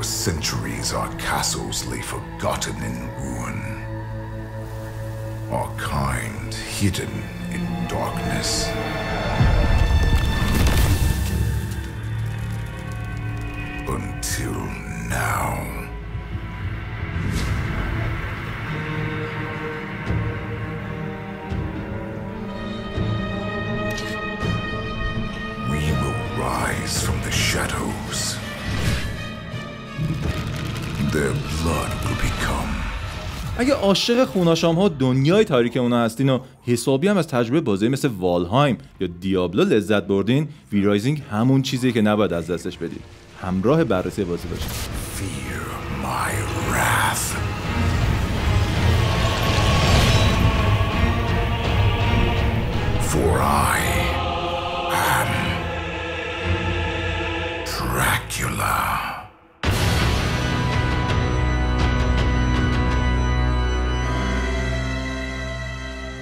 For centuries, our castles lay forgotten in ruin. Our kind hidden in darkness. Until now. from the shadows. their اگه عاشق خوناشام ها دنیای تاریک اونا هستین و حسابی هم از تجربه بازی مثل والهایم یا دیابلو لذت بردین ویرایزینگ همون چیزی که نباید از دستش بدید همراه بررسی بازی باشید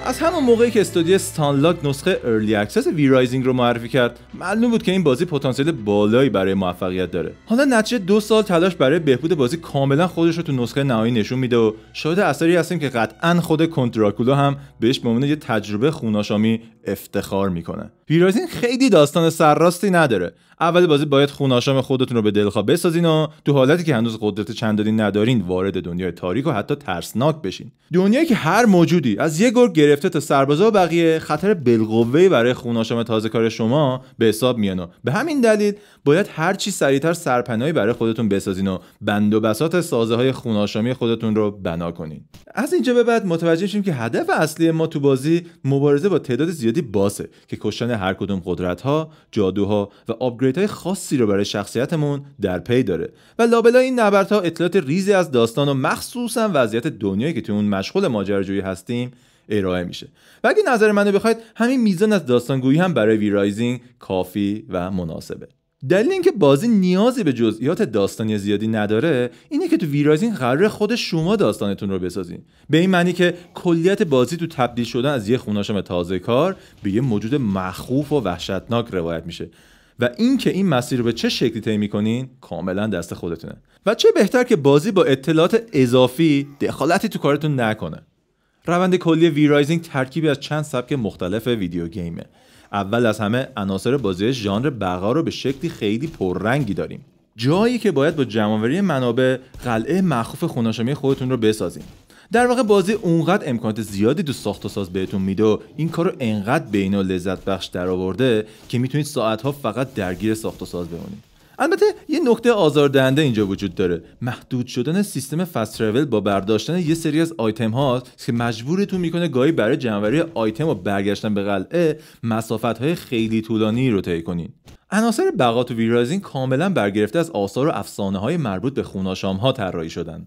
از همون موقعی که استودیو استانلاک نسخه ارلی اکسس وی رایزینگ رو معرفی کرد معلوم بود که این بازی پتانسیل بالایی برای موفقیت داره حالا نتیجه دو سال تلاش برای بهبود بازی کاملا خودش رو تو نسخه نهایی نشون میده و شاهد اثری هستیم که قطعا خود کنتراکولا هم بهش به عنوان یه تجربه خوناشامی افتخار میکنه وی رایزینگ خیلی داستان سرراستی نداره اول بازی باید خوناشام خودتون رو به دلخواه بسازین و تو حالتی که هنوز قدرت چندانی ندارین وارد دنیای تاریک و حتی ترسناک بشین دنیایی که هر موجودی از یه گرگ گرفته تا سربازا و بقیه خطر بالقوه برای خوناشام تازه کار شما به حساب میان و به همین دلیل باید هر چی سریعتر سرپناهی برای خودتون بسازین و بند و بسات سازه های خوناشامی خودتون رو بنا کنین از اینجا به بعد متوجه شیم که هدف اصلی ما تو بازی مبارزه با تعداد زیادی باسه که کشتن هر کدوم قدرت ها جادوها و آبگر های خاصی رو برای شخصیتمون در پی داره و لابلا این نبردها اطلاعات ریزی از داستان و مخصوصا وضعیت دنیایی که تو اون مشغول ماجراجویی هستیم ارائه میشه و اگه نظر منو بخواید همین میزان از داستانگویی هم برای وی کافی و مناسبه دلیل اینکه بازی نیازی به جزئیات داستانی زیادی نداره اینه که تو ویرایزین قرار خود شما داستانتون رو بسازین به این معنی که کلیت بازی تو تبدیل شدن از یه خوناشم تازه کار به یه موجود مخوف و وحشتناک روایت میشه و اینکه این مسیر رو به چه شکلی طی میکنین کاملا دست خودتونه و چه بهتر که بازی با اطلاعات اضافی دخالتی تو کارتون نکنه روند کلی وی رایزینگ ترکیبی از چند سبک مختلف ویدیو گیمه اول از همه عناصر بازی ژانر بقا رو به شکلی خیلی پررنگی داریم جایی که باید با جمعآوری منابع قلعه مخوف خوناشمی خودتون رو بسازیم در واقع بازی اونقدر امکانات زیادی دو ساخت و ساز بهتون میده و این کارو انقدر بین و لذت بخش درآورده که میتونید ساعتها فقط درگیر ساخت و ساز بمونید البته یه نکته آزاردهنده اینجا وجود داره محدود شدن سیستم فست ترول با برداشتن یه سری از آیتم ها که مجبورتون میکنه گاهی برای جمعوری آیتم و برگشتن به قلعه مسافت های خیلی طولانی رو طی کنین عناصر بقا تو ویرازین کاملا برگرفته از آثار و افسانه های مربوط به خوناشام ها طراحی شدن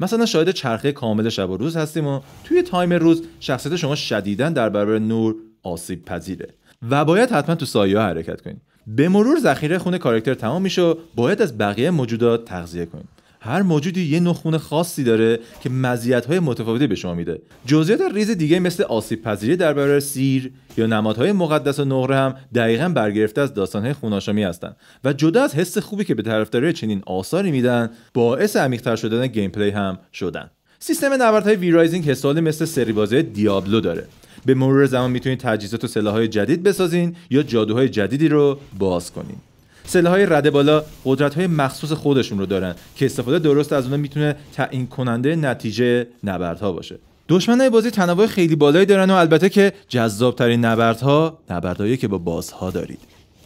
مثلا شاهد چرخه کامل شب و روز هستیم و توی تایم روز شخصیت شما شدیدا در برابر نور آسیب پذیره و باید حتما تو سایه حرکت کنید به مرور ذخیره خون کارکتر تمام میشه و باید از بقیه موجودات تغذیه کنید هر موجودی یه نخونه خاصی داره که مزیت‌های متفاوتی به شما میده جزئیات ریز دیگه مثل آسیب پذیری در برابر سیر یا نمادهای مقدس و نقره هم دقیقا برگرفته از داستانهای خوناشامی هستند و جدا از حس خوبی که به داره چنین آثاری میدن باعث عمیقتر شدن گیم پلی هم شدن سیستم نبردهای وی رایزینگ حسال مثل سری بازی دیابلو داره به مرور زمان میتونید تجهیزات و سلاحهای جدید بسازین یا جادوهای جدیدی رو باز کنین های رده بالا قدرت های مخصوص خودشون رو دارن که استفاده درست از اونها میتونه تعیین کننده نتیجه نبردها باشه دشمنای بازی تنوع خیلی بالایی دارن و البته که جذابترین نبردها نبردهایی که با بازها دارید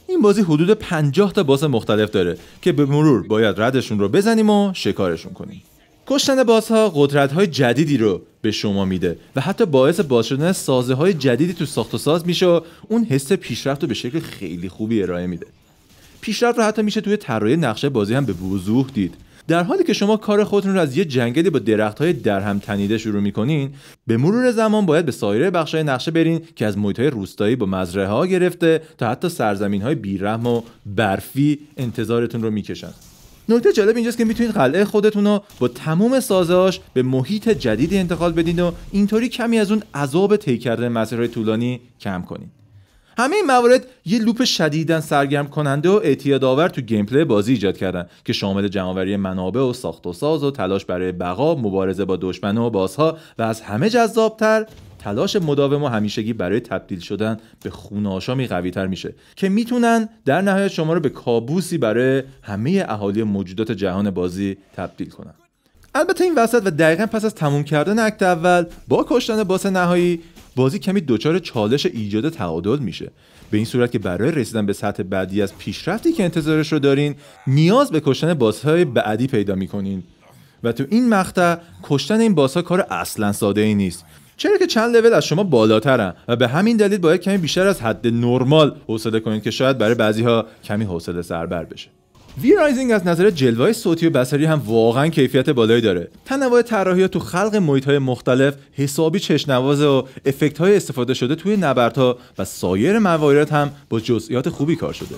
این بازی حدود 50 تا باز مختلف داره که به مرور باید ردشون رو بزنیم و شکارشون کنیم کشتن بازها قدرت های جدیدی رو به شما میده و حتی باعث باز شدن سازه های جدیدی تو ساخت و ساز میشه و اون حس پیشرفت رو به شکل خیلی خوبی ارائه میده پیشرفت رو حتی میشه توی طراحی نقشه بازی هم به وضوح دید در حالی که شما کار خودتون رو از یه جنگلی با درختهای درهم تنیده شروع میکنین به مرور زمان باید به سایر های نقشه برین که از های روستایی با مزرعه ها گرفته تا حتی سرزمین های بیرحم و برفی انتظارتون رو میکشن نکته جالب اینجاست که میتونید قلعه خودتون رو با تمام سازهاش به محیط جدیدی انتقال بدین و اینطوری کمی از اون عذاب طی کردن مسیرهای طولانی کم کنین همه این موارد یه لوپ شدیدن سرگرم کننده و اعتیاد آور تو گیم پلی بازی ایجاد کردن که شامل جمعآوری منابع و ساخت و ساز و تلاش برای بقا، مبارزه با دشمنه و بازها و از همه جذابتر تلاش مداوم و همیشگی برای تبدیل شدن به خون آشامی قوی تر میشه که میتونن در نهایت شما رو به کابوسی برای همه اهالی موجودات جهان بازی تبدیل کنن البته این وسط و دقیقا پس از تموم کردن اکت اول با کشتن باس نهایی بازی کمی دچار چالش ایجاد تعادل میشه به این صورت که برای رسیدن به سطح بعدی از پیشرفتی که انتظارش رو دارین نیاز به کشتن بازهای بعدی پیدا میکنین و تو این مقطع کشتن این بازها کار اصلا ساده ای نیست چرا که چند لول از شما بالاترن و به همین دلیل باید کمی بیشتر از حد نرمال حوصله کنید که شاید برای بعضیها کمی حوصله سربر بشه وی رایزینگ از نظر جلوه صوتی و بصری هم واقعا کیفیت بالایی داره تنوع طراحی تو خلق محیط های مختلف حسابی چشنواز و افکت های استفاده شده توی نبردها و سایر موارد هم با جزئیات خوبی کار شده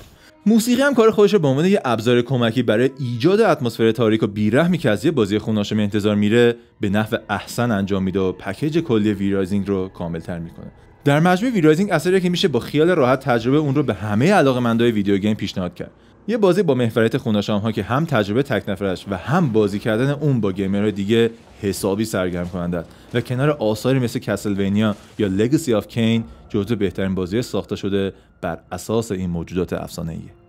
موسیقی هم کار خودش رو به عنوان یه ابزار کمکی برای ایجاد اتمسفر تاریک و بیرحمی که از یه بازی خوناشمی انتظار میره به نحو احسن انجام میده و پکیج کلی ویرایزینگ رو کاملتر میکنه در مجموع ویرایزینگ اثری که میشه با خیال راحت تجربه اون رو به همه علاقمندای ویدیو گیم پیشنهاد کرد یه بازی با محوریت خوناشام ها که هم تجربه تک نفرش و هم بازی کردن اون با گیمرهای دیگه حسابی سرگرم کننده است و کنار آثاری مثل کسلوینیا یا لگسی آف کین جزو بهترین بازی ساخته شده بر اساس این موجودات افسانه‌ایه.